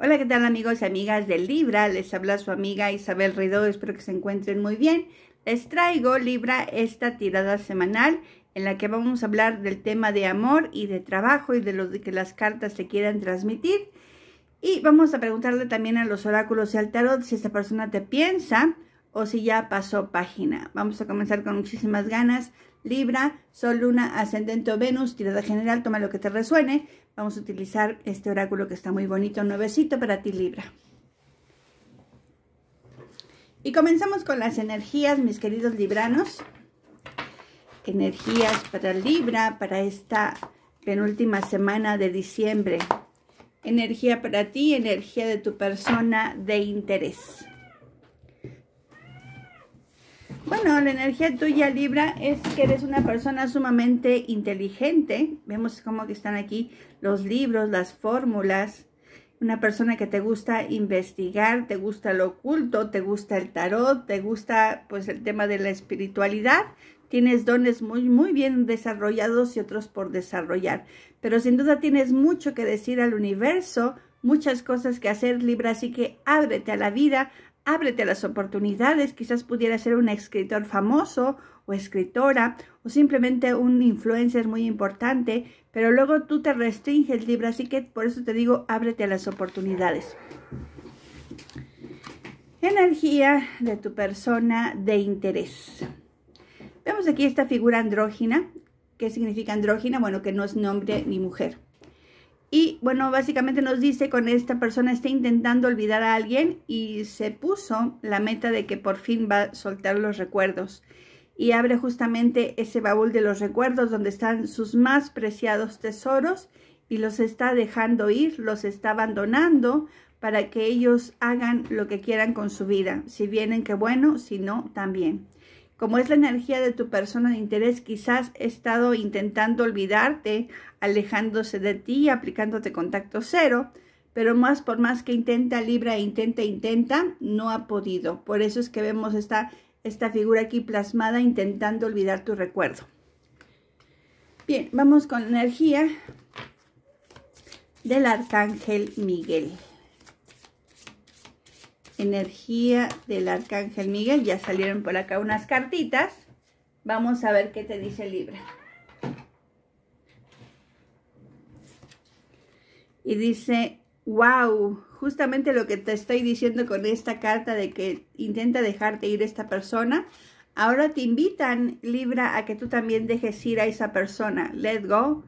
Hola, ¿qué tal amigos y amigas de Libra? Les habla su amiga Isabel Ridó, espero que se encuentren muy bien. Les traigo Libra esta tirada semanal en la que vamos a hablar del tema de amor y de trabajo y de lo que las cartas te quieran transmitir. Y vamos a preguntarle también a los oráculos y al tarot si esta persona te piensa o si ya pasó página. Vamos a comenzar con muchísimas ganas. Libra, Sol, Luna, Ascendente o Venus, tirada general, toma lo que te resuene. Vamos a utilizar este oráculo que está muy bonito, nuevecito para ti Libra. Y comenzamos con las energías, mis queridos libranos. Energías para Libra, para esta penúltima semana de diciembre. Energía para ti, energía de tu persona de interés. Bueno, la energía tuya, Libra, es que eres una persona sumamente inteligente. Vemos cómo están aquí los libros, las fórmulas. Una persona que te gusta investigar, te gusta lo oculto, te gusta el tarot, te gusta pues el tema de la espiritualidad. Tienes dones muy, muy bien desarrollados y otros por desarrollar. Pero sin duda tienes mucho que decir al universo, muchas cosas que hacer, Libra, así que ábrete a la vida, ábrete a las oportunidades, quizás pudiera ser un escritor famoso o escritora o simplemente un influencer muy importante, pero luego tú te restringes libro, así que por eso te digo, ábrete a las oportunidades. Energía de tu persona de interés. Vemos aquí esta figura andrógina. ¿Qué significa andrógina? Bueno, que no es nombre ni mujer. Y bueno, básicamente nos dice con esta persona está intentando olvidar a alguien y se puso la meta de que por fin va a soltar los recuerdos. Y abre justamente ese baúl de los recuerdos donde están sus más preciados tesoros y los está dejando ir, los está abandonando para que ellos hagan lo que quieran con su vida. Si vienen, qué bueno, si no, también. Como es la energía de tu persona de interés, quizás he estado intentando olvidarte, alejándose de ti, aplicándote contacto cero, pero más por más que intenta Libra, intenta, intenta, no ha podido. Por eso es que vemos esta, esta figura aquí plasmada intentando olvidar tu recuerdo. Bien, vamos con la energía del Arcángel Miguel energía del Arcángel Miguel. Ya salieron por acá unas cartitas. Vamos a ver qué te dice Libra. Y dice, wow, justamente lo que te estoy diciendo con esta carta de que intenta dejarte ir esta persona. Ahora te invitan, Libra, a que tú también dejes ir a esa persona. Let go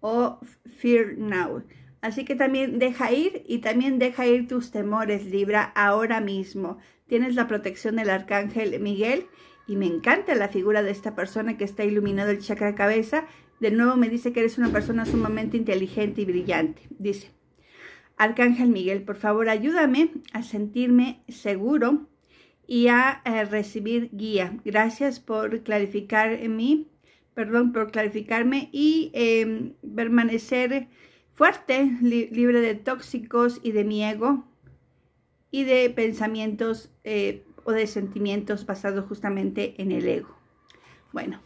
o fear now. Así que también deja ir y también deja ir tus temores, Libra, ahora mismo. Tienes la protección del arcángel Miguel y me encanta la figura de esta persona que está iluminado el chakra cabeza. De nuevo me dice que eres una persona sumamente inteligente y brillante. Dice, Arcángel Miguel, por favor ayúdame a sentirme seguro y a eh, recibir guía. Gracias por clarificar en mí, perdón, por clarificarme y em, permanecer fuerte, libre de tóxicos y de mi ego y de pensamientos eh, o de sentimientos basados justamente en el ego. Bueno.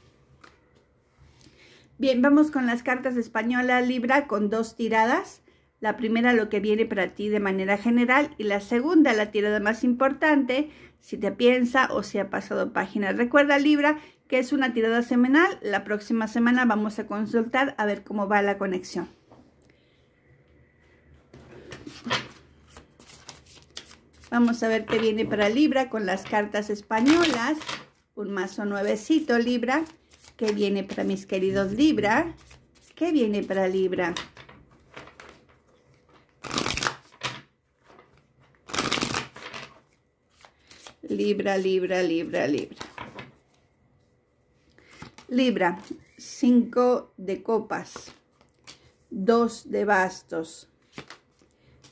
Bien, vamos con las cartas de española Libra con dos tiradas. La primera lo que viene para ti de manera general y la segunda, la tirada más importante, si te piensa o si ha pasado página. Recuerda Libra que es una tirada semanal. La próxima semana vamos a consultar a ver cómo va la conexión. Vamos a ver qué viene para Libra con las cartas españolas. Un mazo nuevecito, Libra. ¿Qué viene para mis queridos Libra? ¿Qué viene para Libra? Libra, Libra, Libra, Libra. Libra, cinco de copas, Dos de bastos,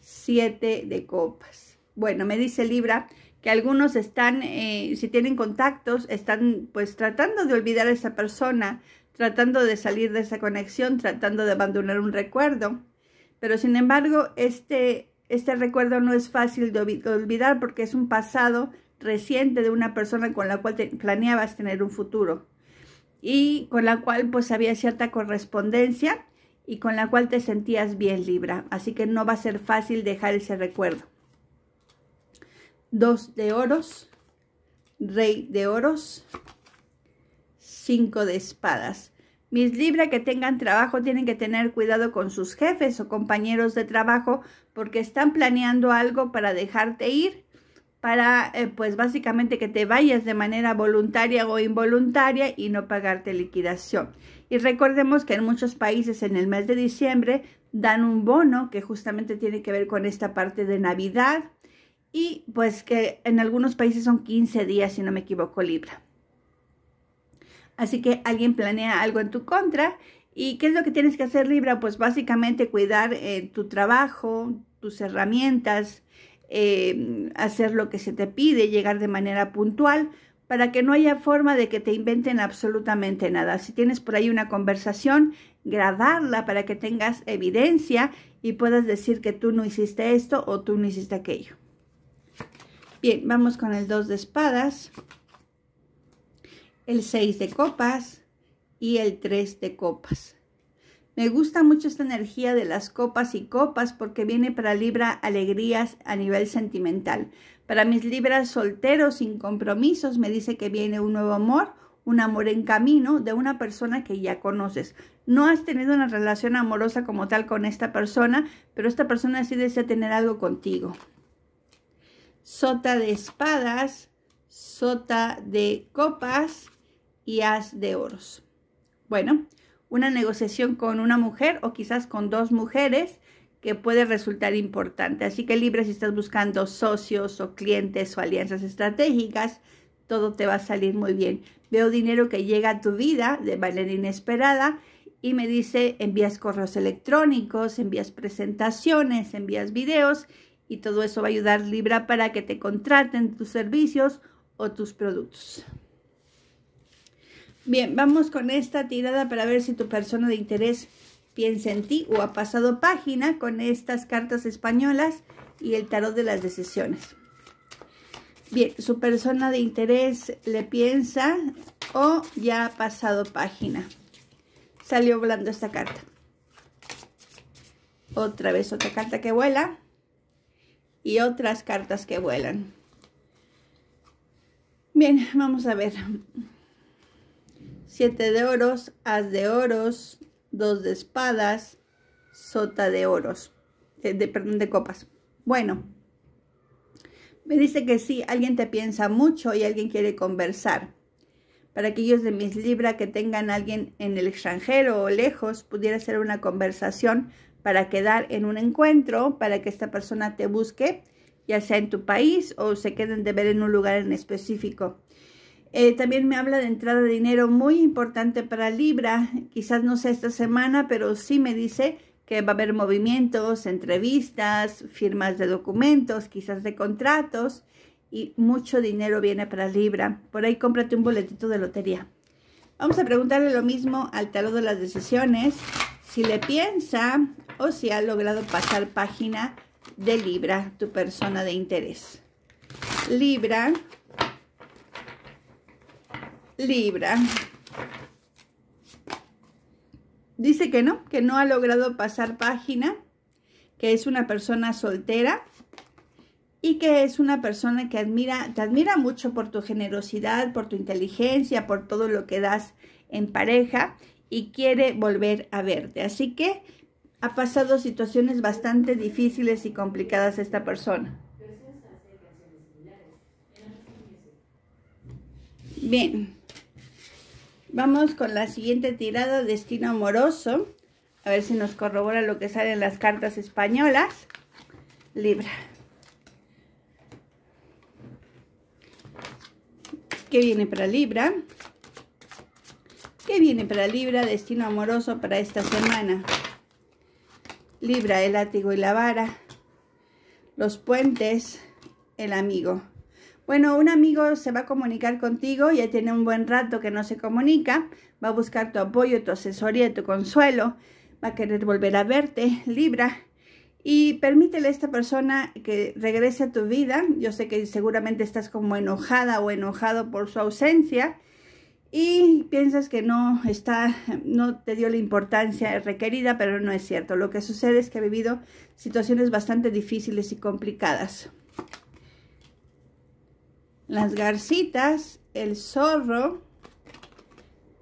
Siete de copas. Bueno, me dice Libra que algunos están, eh, si tienen contactos, están pues tratando de olvidar a esa persona, tratando de salir de esa conexión, tratando de abandonar un recuerdo. Pero sin embargo, este, este recuerdo no es fácil de olvidar porque es un pasado reciente de una persona con la cual te planeabas tener un futuro y con la cual pues había cierta correspondencia y con la cual te sentías bien Libra. Así que no va a ser fácil dejar ese recuerdo dos de oros, rey de oros, cinco de espadas. Mis libras que tengan trabajo tienen que tener cuidado con sus jefes o compañeros de trabajo porque están planeando algo para dejarte ir, para eh, pues básicamente que te vayas de manera voluntaria o involuntaria y no pagarte liquidación. Y recordemos que en muchos países en el mes de diciembre dan un bono que justamente tiene que ver con esta parte de Navidad, y pues que en algunos países son 15 días, si no me equivoco, Libra. Así que alguien planea algo en tu contra. ¿Y qué es lo que tienes que hacer, Libra? Pues básicamente cuidar eh, tu trabajo, tus herramientas, eh, hacer lo que se te pide, llegar de manera puntual, para que no haya forma de que te inventen absolutamente nada. Si tienes por ahí una conversación, grabarla para que tengas evidencia y puedas decir que tú no hiciste esto o tú no hiciste aquello. Bien, vamos con el 2 de espadas, el 6 de copas y el 3 de copas. Me gusta mucho esta energía de las copas y copas porque viene para Libra alegrías a nivel sentimental. Para mis Libras solteros sin compromisos me dice que viene un nuevo amor, un amor en camino de una persona que ya conoces. No has tenido una relación amorosa como tal con esta persona, pero esta persona sí desea tener algo contigo sota de espadas, sota de copas y haz de oros. Bueno, una negociación con una mujer o quizás con dos mujeres que puede resultar importante. Así que Libra, si estás buscando socios o clientes o alianzas estratégicas, todo te va a salir muy bien. Veo dinero que llega a tu vida de manera inesperada y me dice envías correos electrónicos, envías presentaciones, envías videos y todo eso va a ayudar Libra para que te contraten tus servicios o tus productos. Bien, vamos con esta tirada para ver si tu persona de interés piensa en ti o ha pasado página con estas cartas españolas y el tarot de las decisiones. Bien, su persona de interés le piensa o ya ha pasado página. Salió volando esta carta. Otra vez otra carta que vuela y otras cartas que vuelan. Bien, vamos a ver. Siete de oros, as de oros, dos de espadas, sota de oros, de, perdón, de copas. Bueno, me dice que sí, alguien te piensa mucho y alguien quiere conversar. Para aquellos de mis libras que tengan alguien en el extranjero o lejos, pudiera ser una conversación para quedar en un encuentro, para que esta persona te busque, ya sea en tu país o se queden de ver en un lugar en específico. Eh, también me habla de entrada de dinero muy importante para Libra, quizás no sea esta semana, pero sí me dice que va a haber movimientos, entrevistas, firmas de documentos, quizás de contratos y mucho dinero viene para Libra. Por ahí cómprate un boletito de lotería. Vamos a preguntarle lo mismo al talo de las decisiones. Si le piensa o si ha logrado pasar página de Libra, tu persona de interés. Libra. Libra. Dice que no, que no ha logrado pasar página, que es una persona soltera y que es una persona que admira, te admira mucho por tu generosidad, por tu inteligencia, por todo lo que das en pareja y quiere volver a verte. Así que ha pasado situaciones bastante difíciles y complicadas esta persona. Bien, vamos con la siguiente tirada, destino amoroso. A ver si nos corrobora lo que sale en las cartas españolas. Libra. ¿Qué viene para Libra? ¿Qué viene para Libra? Destino amoroso para esta semana. Libra, el látigo y la vara. Los puentes, el amigo. Bueno, un amigo se va a comunicar contigo, ya tiene un buen rato que no se comunica, va a buscar tu apoyo, tu asesoría, tu consuelo, va a querer volver a verte, Libra. Y permítele a esta persona que regrese a tu vida. Yo sé que seguramente estás como enojada o enojado por su ausencia, y piensas que no está, no te dio la importancia requerida, pero no es cierto. Lo que sucede es que ha vivido situaciones bastante difíciles y complicadas. Las garcitas, el zorro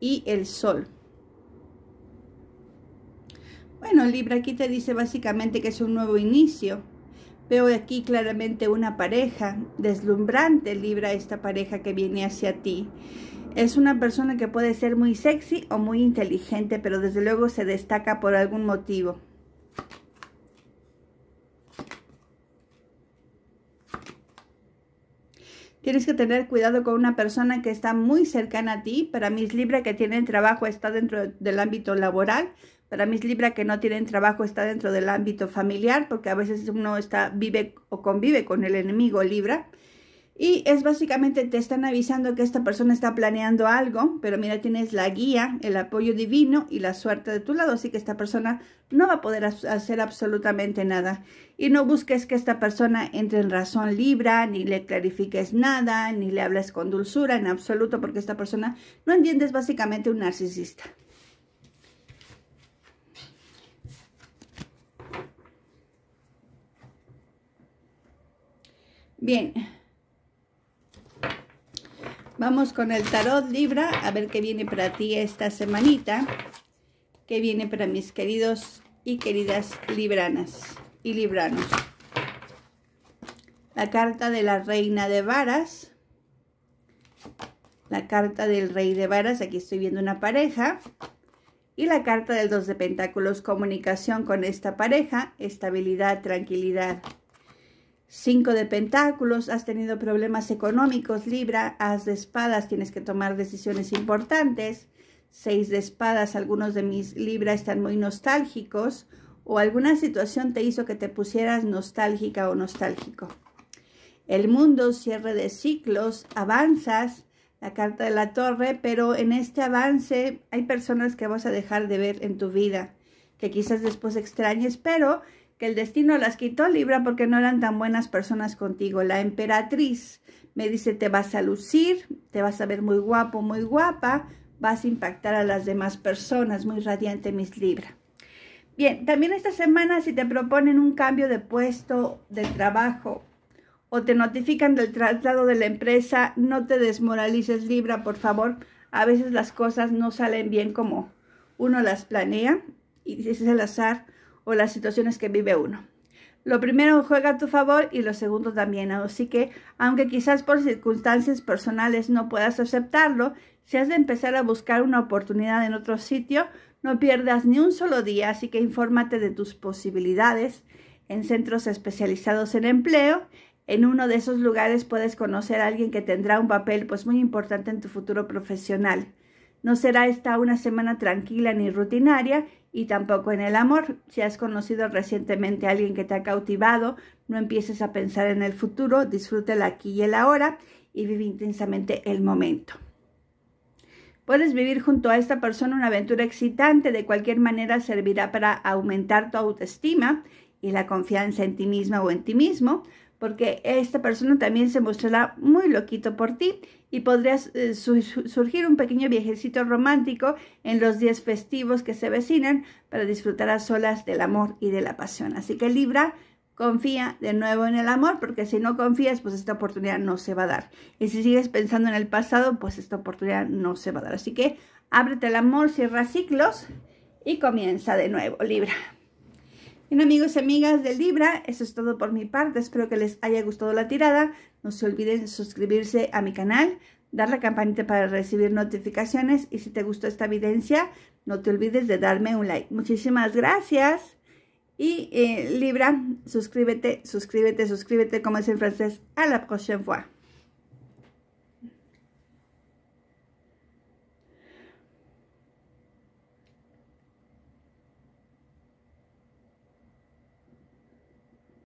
y el sol. Bueno, Libra aquí te dice básicamente que es un nuevo inicio. Veo aquí claramente una pareja deslumbrante, Libra, esta pareja que viene hacia ti es una persona que puede ser muy sexy o muy inteligente, pero desde luego se destaca por algún motivo. Tienes que tener cuidado con una persona que está muy cercana a ti. Para mis Libra que tienen trabajo está dentro del ámbito laboral. Para mis Libra que no tienen trabajo está dentro del ámbito familiar, porque a veces uno está, vive o convive con el enemigo Libra. Y es básicamente te están avisando que esta persona está planeando algo, pero mira, tienes la guía, el apoyo divino y la suerte de tu lado, así que esta persona no va a poder hacer absolutamente nada. Y no busques que esta persona entre en razón libra, ni le clarifiques nada, ni le hables con dulzura en absoluto, porque esta persona no entiende, es básicamente un narcisista. Bien. Vamos con el tarot Libra, a ver qué viene para ti esta semanita, qué viene para mis queridos y queridas libranas y libranos. La carta de la reina de varas, la carta del rey de varas, aquí estoy viendo una pareja, y la carta del dos de pentáculos, comunicación con esta pareja, estabilidad, tranquilidad, Cinco de pentáculos, has tenido problemas económicos, Libra, haz de espadas, tienes que tomar decisiones importantes. Seis de espadas, algunos de mis Libra están muy nostálgicos o alguna situación te hizo que te pusieras nostálgica o nostálgico. El mundo, cierre de ciclos, avanzas, la carta de la torre, pero en este avance hay personas que vas a dejar de ver en tu vida, que quizás después extrañes, pero que el destino las quitó, Libra, porque no eran tan buenas personas contigo. La emperatriz me dice, te vas a lucir, te vas a ver muy guapo, muy guapa, vas a impactar a las demás personas, muy radiante mis Libra. Bien, también esta semana si te proponen un cambio de puesto de trabajo o te notifican del traslado de la empresa, no te desmoralices Libra, por favor. A veces las cosas no salen bien como uno las planea y es el azar o las situaciones que vive uno. Lo primero juega a tu favor y lo segundo también. Así que, aunque quizás por circunstancias personales no puedas aceptarlo, si has de empezar a buscar una oportunidad en otro sitio, no pierdas ni un solo día, así que infórmate de tus posibilidades en centros especializados en empleo. En uno de esos lugares puedes conocer a alguien que tendrá un papel pues muy importante en tu futuro profesional. No será esta una semana tranquila ni rutinaria y tampoco en el amor. Si has conocido recientemente a alguien que te ha cautivado, no empieces a pensar en el futuro, Disfrútela aquí y el ahora y vive intensamente el momento. Puedes vivir junto a esta persona una aventura excitante, de cualquier manera servirá para aumentar tu autoestima y la confianza en ti misma o en ti mismo, porque esta persona también se mostrará muy loquito por ti y podrías eh, surgir un pequeño viejecito romántico en los días festivos que se vecinan para disfrutar a solas del amor y de la pasión. Así que Libra, confía de nuevo en el amor, porque si no confías, pues esta oportunidad no se va a dar. Y si sigues pensando en el pasado, pues esta oportunidad no se va a dar. Así que ábrete el amor, cierra ciclos y comienza de nuevo, Libra. Bien amigos y amigas de Libra, eso es todo por mi parte, espero que les haya gustado la tirada, no se olviden suscribirse a mi canal, dar la campanita para recibir notificaciones y si te gustó esta evidencia, no te olvides de darme un like. Muchísimas gracias y eh, Libra, suscríbete, suscríbete, suscríbete, como es en francés, a la prochaine fois.